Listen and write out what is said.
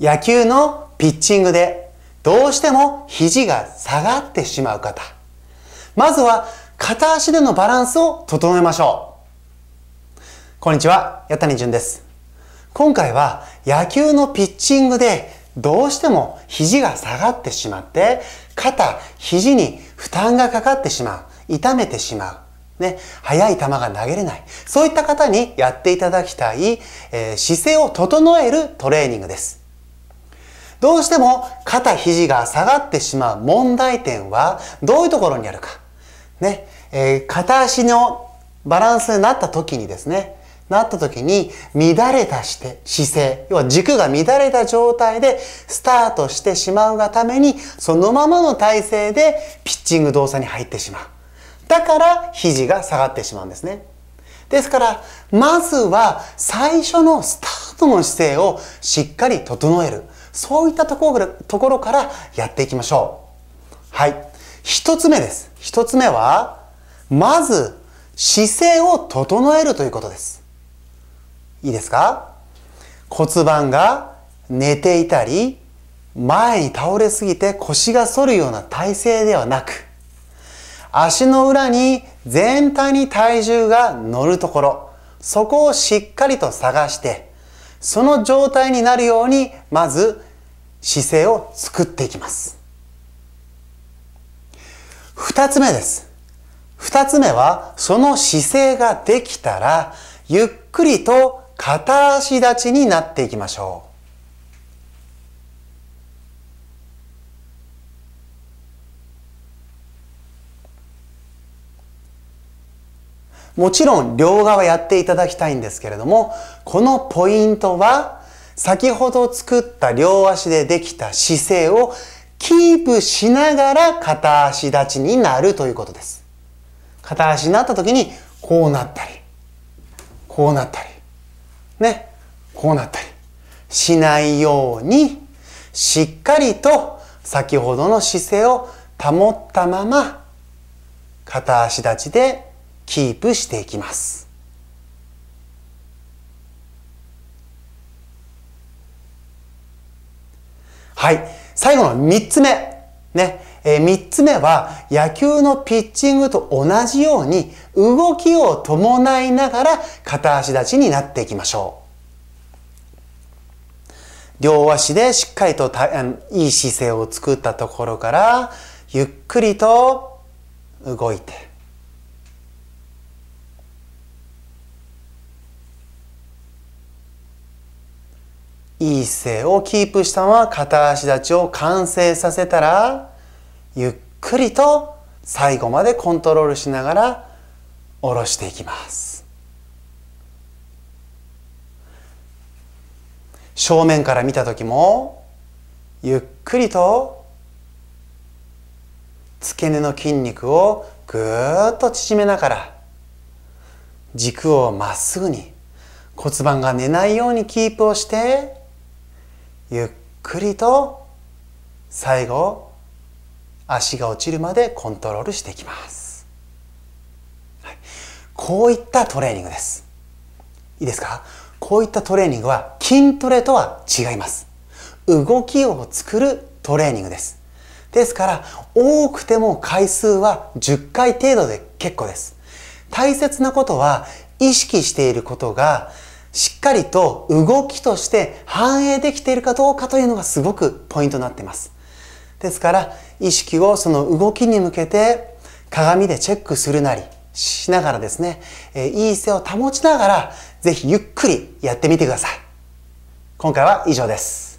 野球のピッチングでどうしても肘が下がってしまう方。まずは片足でのバランスを整えましょう。こんにちは、八谷淳です。今回は野球のピッチングでどうしても肘が下がってしまって肩、肘に負担がかかってしまう。痛めてしまう。ね、速い球が投げれない。そういった方にやっていただきたい、えー、姿勢を整えるトレーニングです。どうしても肩肘が下がってしまう問題点はどういうところにあるか。ね、えー、片足のバランスになった時にですね、なった時に乱れたして姿勢、要は軸が乱れた状態でスタートしてしまうがためにそのままの体勢でピッチング動作に入ってしまう。だから肘が下がってしまうんですね。ですから、まずは最初のスタートの姿勢をしっかり整える。そういったところところからやっていきましょう。はい。一つ目です。一つ目は、まず姿勢を整えるということです。いいですか骨盤が寝ていたり、前に倒れすぎて腰が反るような体勢ではなく、足の裏に全体に体重が乗るところ、そこをしっかりと探して、その状態になるようにまず姿勢を作っていきます二つ目です二つ目はその姿勢ができたらゆっくりと片足立ちになっていきましょうもちろん両側やっていただきたいんですけれども、このポイントは、先ほど作った両足でできた姿勢をキープしながら片足立ちになるということです。片足になった時に、こうなったり、こうなったり、ね、こうなったりしないように、しっかりと先ほどの姿勢を保ったまま、片足立ちでキープしていきますはい最後の3つ目ね、え3つ目は野球のピッチングと同じように動きを伴いながら片足立ちになっていきましょう両足でしっかりとたいい姿勢を作ったところからゆっくりと動いていい姿勢をキープしたまま片足立ちを完成させたらゆっくりと最後までコントロールしながら下ろしていきます正面から見た時もゆっくりと付け根の筋肉をぐっと縮めながら軸をまっすぐに骨盤が寝ないようにキープをしてゆっくりと最後足が落ちるまでコントロールしていきます、はい、こういったトレーニングですいいですかこういったトレーニングは筋トレとは違います動きを作るトレーニングですですから多くても回数は10回程度で結構です大切なことは意識していることがしっかりと動きとして反映できているかどうかというのがすごくポイントになっています。ですから意識をその動きに向けて鏡でチェックするなりしながらですね、えいい姿勢を保ちながらぜひゆっくりやってみてください。今回は以上です。